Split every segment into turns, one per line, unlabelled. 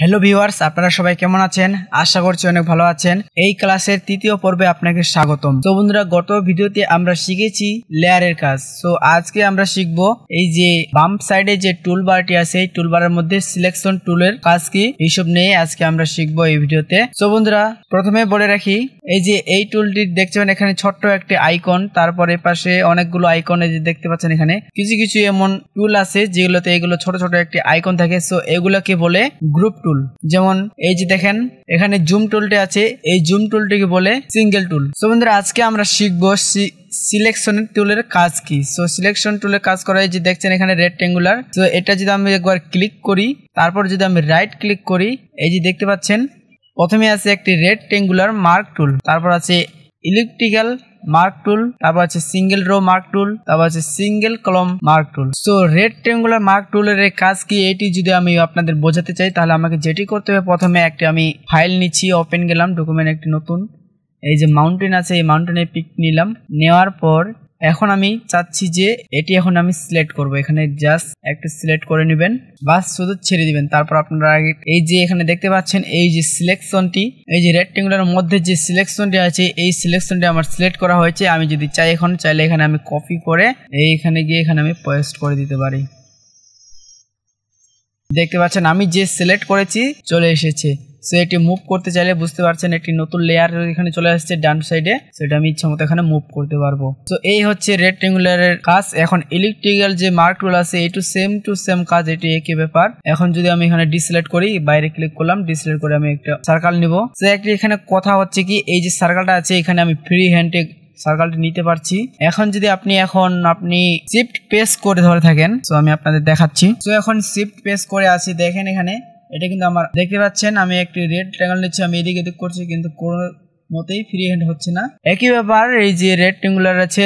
hello viewers আপনারা সবাই কেমন আছেন আশা করছি অনেক ভালো আছেন এই ক্লাসের তৃতীয় পর্বে আপনাকে স্বাগতম তো বন্ধুরা গত ভিডিওতে আমরা শিখেছি লেয়ারের কাজ সো আজকে আমরা শিখব এই যে বাম সাইডে যে টুল বারটি আছে এই টুল বারের মধ্যে সিলেকশন টুলের কাজ কি এইসব নিয়ে আজকে আমরা শিখব এই ভিডিওতে তো বন্ধুরা প্রথমে বলে রাখি এই যে এই টুলটি দেখতে এখানে ছোট্ট একটি আইকন তারপরে পাশে অনেকগুলো আইকন এই যে দেখতে পাচ্ছেন এখানে কিছু কিছু এমন টুল আছে যেগুলোতে এগুলো ছোট ছোট একটি আইকন থাকে সো এগুলোকে বলে গ্রুপ টুল যেমন এই যে দেখেন এখানে জুম টুলটি আছে এই জুম টুলটিকে বলে সিঙ্গেল টুল সো বন্ধুরা আজকে আমরা শিখবো সিলেকশন টুলের কাজ কি সো সিলেকশন টুলের কাজ করা যে দেখছেন এখানে রেক্টেঙ্গুলার সো এটা যদি আমি একবার ক্লিক করি তারপর যদি আমি রাইট ক্লিক করি এই যে দেখতে পাচ্ছেন প্রথমে আছে একটি রেড ট্রেঙ্গুলার মার্ক টুল তারপর আছে ইলেকট্রিক্যাল মার্ক টুল তারপর আছে সিঙ্গেল রো মার্ক টুল তারপর আছে single column marquee tool so triangular marquee টুলের কাজ কি এটি যদি আমি আপনাদের বোঝাতে চাই তাহলে আমাকে যেটি করতে হবে প্রথমে একটি আমি ফাইল নিচ্ছি ওপেন গেলাম ডকুমেন্ট একটি নতুন এই যে মাউন্টেন আছে এই মাউন্টেনে পিক নিলাম নেওয়ার পর এখন আমি চাচ্ছি যে এটি এখন আমি সিলেক্ট করব এখানে জাস্ট একটা সিলেক্ট করে নেবেন বাস শুধু ছেড়ে দিবেন তারপর আপনারা এই যে এখানে দেখতে পাচ্ছেন এই যে সিলেকশনটি এই যে রেক্টেঙ্গুলার মধ্যে যে সিলেকশনটি আছে এই সিলেকশনটি আমার সিলেক্ট করা হয়েছে আমি যদি চাই এখন চাইলে এখানে আমি কপি করে এইখানে গিয়ে এখানে আমি পেস্ট করে দিতে পারি দেখতে পাচ্ছেন আমি যে সিলেক্ট করেছি চলে এসেছে সো এটি মুভ করতে চাইলে বুঝতে পারছেন একটি নতুন লেয়ার এখানে চলে আসছে ডান সাইডে সেটা আমি ইচ্ছা মতো এখানে মুভ করতে পারবো তো এই হচ্ছে রেক্টেঙ্গুলারের কাজ এখন ইলেকট্রিক্যাল যে মার্কগুলো আছে টু সেম টু সেম কাজ এটি একই ব্যাপার এখন যদি আমি এখানে ডিসলেক্ট করি বাইরে ক্লিক করলাম ডিসলেক্ট করে আমি একটা সার্কাল নিব সে একটি এখানে কথা হচ্ছে কি এই যে সার্কালটা আছে এখানে আমি ফ্রি হ্যান্ডে সার্কালটি নিতে পারছি এখন যদি আপনি এখন আপনি শিফট পেস করে ধরে থাকেন তো আমি আপনাদের দেখাচ্ছি তো এখন শিফট পেস করে আছি দেখেন এখানে এটা কিন্তু আমার দেখতে পাচ্ছেন আমি একটি রেড ট্রাঙ্গল নিচ্ছি আমি এদিক এদিক করছি কিন্তু কোনো মতেই ফ্রি হ্যান্ড হচ্ছে না একই ব্যাপার এই যে রেড টিঙ্গুলার আছে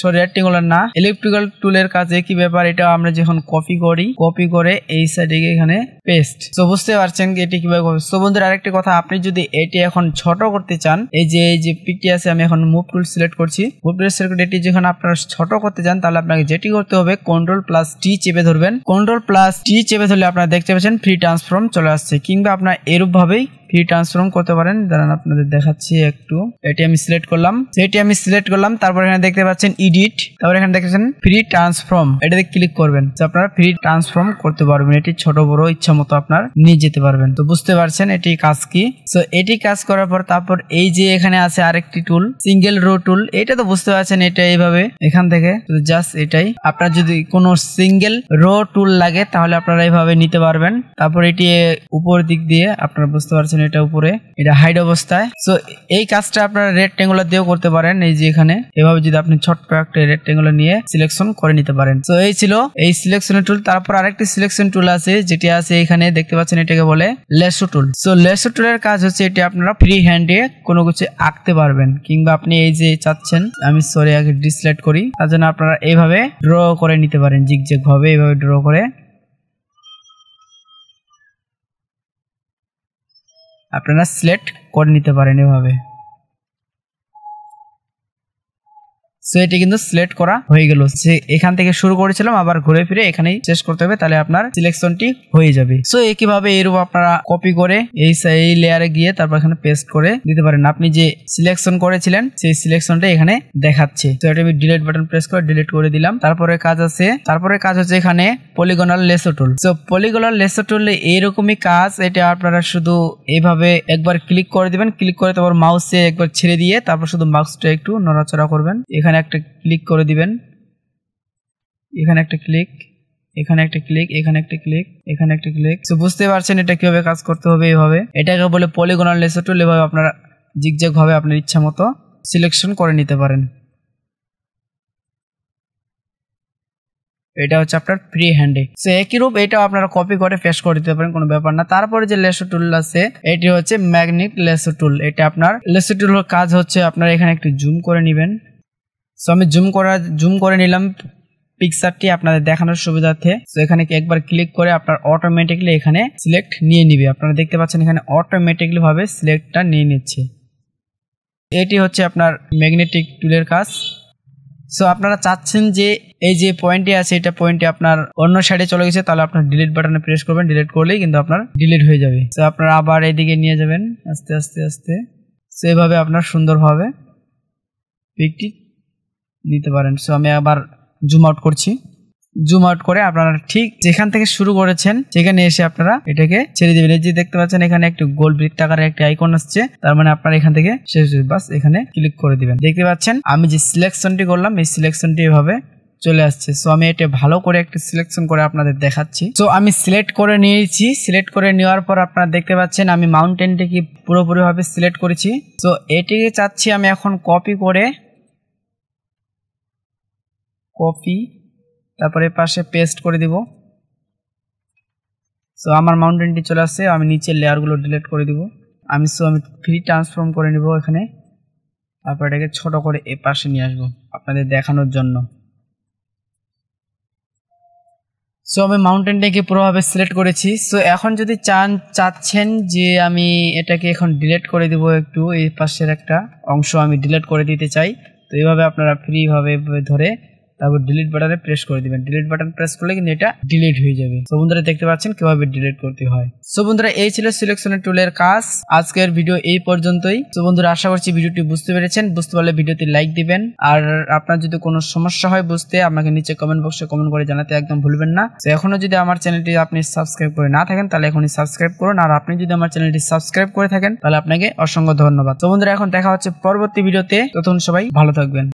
সরি টিঙ্গুলার না ইলেকট্রিক্যাল টুলের কাজে কি ব্যাপার এটা আমরা যখন কপি করি কপি করে এই সাইডে এখানে পেস্ট তো বুঝতে পারছেন এটি কিভাবে করবেন তো বন্ধুরা আরেকটি কথা আপনি যদি এটি এখন ছোট করতে চান এই যে এই যে পিকটি আছে আমি এখন মুভ টুল সিলেক্ট করছি মুভ টুল সিলেক্ট এটি যখন আপনারা ছোট করতে চান তাহলে আপনাকে যেটি করতে হবে কন্ট্রোল প্লাস টি চেপে ধরবেন কন্ট্রোল প্লাস টি চেপে ধরলে আপনারা দেখতে পাচ্ছেন ফ্রি ট্রান্সফর্ম চলে আসছে কিংবা আপনার ভাবেই ফ্রি ট্রান্সফর্ম করতে পারেন দাঁড়ান আপনাদের দেখাচ্ছি একটু এটি আমি সিলেক্ট করলাম সেটি আমি সিলেক্ট করলাম তারপর এখানে দেখতে পাচ্ছেন ইডিট তারপর এখানে দেখতে পাচ্ছেন ফ্রি ট্রান্সফর্ম এটাতে ক্লিক করবেন আপনারা ফ্রি ট্রান্সফর্ম করতে পারবেন এটি ছোট বড় ইচ্ছা মতো আপনার নিয়ে যেতে পারবেন তো বুঝতে পারছেন এটি কাজ কি তো এটি কাজ করার পর তারপর এই যে এখানে আছে আরেকটি টুল সিঙ্গেল রো টুল এটা তো বুঝতে পারছেন এটা এইভাবে এখান থেকে জাস্ট এটাই আপনার যদি কোনো সিঙ্গেল রো টুল লাগে তাহলে আপনারা এইভাবে নিতে পারবেন তারপর এটি উপর দিক দিয়ে আপনারা বুঝতে পারছেন এটা উপরে এটা হাইড অবস্থায় সো এই কাজটা আপনারা রেড রেক্টেঙ্গুলার দিয়েও করতে পারেন এই যে এখানে এভাবে যদি আপনি ছোট্ট একটা রেক্টেঙ্গুলার নিয়ে সিলেকশন করে নিতে পারেন তো এই ছিল এই সিলেকশনের টুল তারপর আরেকটি সিলেকশন টুল আছে যেটি আছে এখানে দেখতে পাচ্ছেন এটাকে বলে লেসো টুল সো লেসো টুলের কাজ হচ্ছে এটি আপনারা ফ্রি হ্যান্ডে কোনো কিছু আঁকতে পারবেন কিংবা আপনি এই যে চাচ্ছেন আমি সরি আগে ডিসলেট করি তার জন্য আপনারা এইভাবে ড্র করে নিতে পারেন জিগজেগ ভাবে এইভাবে ড্র করে আপনারা সিলেক্ট করে নিতে পারেন এভাবে সো এটি কিন্তু সিলেক্ট করা হয়ে গেল সে এখান থেকে শুরু করেছিলাম আবার ঘুরে ফিরে এখানেই শেষ করতে হবে তাহলে আপনার সিলেকশনটি হয়ে যাবে সো একইভাবে এরূপ আপনারা কপি করে এই এই লেয়ারে গিয়ে তারপর এখানে পেস্ট করে দিতে পারেন আপনি যে সিলেকশন করেছিলেন সেই সিলেকশনটা এখানে দেখাচ্ছে তো এটা আমি ডিলিট বাটন প্রেস করে ডিলিট করে দিলাম তারপরে কাজ আছে তারপরে কাজ হচ্ছে এখানে polygonal lasso tool so polygonal lasso tool এইরকমই কাজ এটা আপনারা শুধু এভাবে একবার ক্লিক করে দিবেন ক্লিক করে তারপর মাউসে একবার ছেড়ে দিয়ে তারপর শুধু মাউসটা একটু নড়াচড়া করবেন এখানে এখানে একটা ক্লিক করে দিবেন এখানে একটা ক্লিক এখানে একটা ক্লিক এখানে একটা ক্লিক এখানে একটা ক্লিক তো বুঝতে পারছেন এটা কিভাবে কাজ করতে হবে এইভাবে এটাকে বলে পলিগোনাল লেসার টুল এভাবে আপনারা জিগজ্যাগভাবে আপনার ইচ্ছা মতো সিলেকশন করে নিতে পারেন এটা হচ্ছে আপনার ফ্রি হ্যান্ডে সো একই রূপ এটাও আপনারা কপি করে পেস্ট করে দিতে পারেন কোনো ব্যাপার না তারপরে যে লেসো টুল আছে এটি হচ্ছে ম্যাগনেট লেসো টুল এটা আপনার লেসো টুল কাজ হচ্ছে আপনার এখানে একটু জুম করে নেবেন সো আমি জুম করা জুম করে নিলাম পিকচারটি আপনাদের দেখানোর সুবিধার্থে তো এখানে একবার ক্লিক করে আপনার অটোমেটিকলি এখানে সিলেক্ট নিয়ে নিবে আপনারা দেখতে পাচ্ছেন এখানে অটোমেটিকলি ভাবে সিলেক্টটা নিয়ে নিচ্ছে এটি হচ্ছে আপনার ম্যাগনেটিক টুলের কাজ সো আপনারা চাচ্ছেন যে এই যে পয়েন্টটি আছে এটা পয়েন্টে আপনার অন্য সাইডে চলে গেছে তাহলে আপনার ডিলিট বাটনে প্রেস করবেন ডিলিট করলেই কিন্তু আপনার ডিলিট হয়ে যাবে সো আপনারা আবার এদিকে নিয়ে যাবেন আস্তে আস্তে আস্তে সো এভাবে আপনার সুন্দরভাবে পিকটি নিতে পারেন সো আমি আবার জুম আউট করছি জুম আউট করে আপনারা ঠিক যেখান থেকে শুরু করেছেন সেখানে এসে আপনারা এটাকে ছেড়ে দেবেন এই যে দেখতে পাচ্ছেন এখানে একটি গোল বৃত্ত আকারের একটি আইকন আসছে তার মানে আপনারা এখান থেকে শেষ বাস এখানে ক্লিক করে দিবেন দেখতে পাচ্ছেন আমি যে সিলেকশনটি করলাম এই সিলেকশনটি এভাবে চলে আসছে সো আমি এটা ভালো করে একটা সিলেকশন করে আপনাদের দেখাচ্ছি সো আমি সিলেক্ট করে নিয়েছি সিলেক্ট করে নেওয়ার পর আপনারা দেখতে পাচ্ছেন আমি মাউন্টেনটিকে পুরোপুরিভাবে সিলেক্ট করেছি সো এটিকে চাচ্ছি আমি এখন কপি করে কপি তারপরে পাশে পেস্ট করে দিব সো আমার মাউন্টেনটি চলে আসছে আমি নিচের লেয়ারগুলো ডিলেট করে দিব আমি সো আমি ফ্রি ট্রান্সফর্ম করে নিব এখানে তারপর এটাকে ছোট করে এ পাশে নিয়ে আসবো আপনাদের দেখানোর জন্য সো আমি মাউন্টেনটাকে পুরোভাবে সিলেক্ট করেছি সো এখন যদি চান চাচ্ছেন যে আমি এটাকে এখন ডিলেট করে দিব একটু এই পাশের একটা অংশ আমি ডিলেট করে দিতে চাই তো এইভাবে আপনারা ফ্রিভাবে ধরে তারপর ডিলিট বাটনে প্রেস করে দিবেন ডিলিট বাটন প্রেস করলে কিন্তু এটা ডিলিট হয়ে যাবে সো বন্ধুরা দেখতে পাচ্ছেন কিভাবে ডিলিট করতে হয় সো বন্ধুরা এই ছিল সিলেকশনের টুলের কাজ আজকের ভিডিও এই পর্যন্তই সো বন্ধুরা আশা করছি ভিডিওটি বুঝতে পেরেছেন বুঝতে পারলে ভিডিওতে লাইক দিবেন আর আপনার যদি কোনো সমস্যা হয় বুঝতে আমাকে নিচে কমেন্ট বক্সে কমেন্ট করে জানাতে একদম ভুলবেন না তো এখনো যদি আমার চ্যানেলটি আপনি সাবস্ক্রাইব করে না থাকেন তাহলে এখনই সাবস্ক্রাইব করুন আর আপনি যদি আমার চ্যানেলটি সাবস্ক্রাইব করে থাকেন তাহলে আপনাকে অসংখ্য ধন্যবাদ তো বন্ধুরা এখন দেখা হচ্ছে পরবর্তী ভিডিওতে তখন সবাই ভালো থাকবেন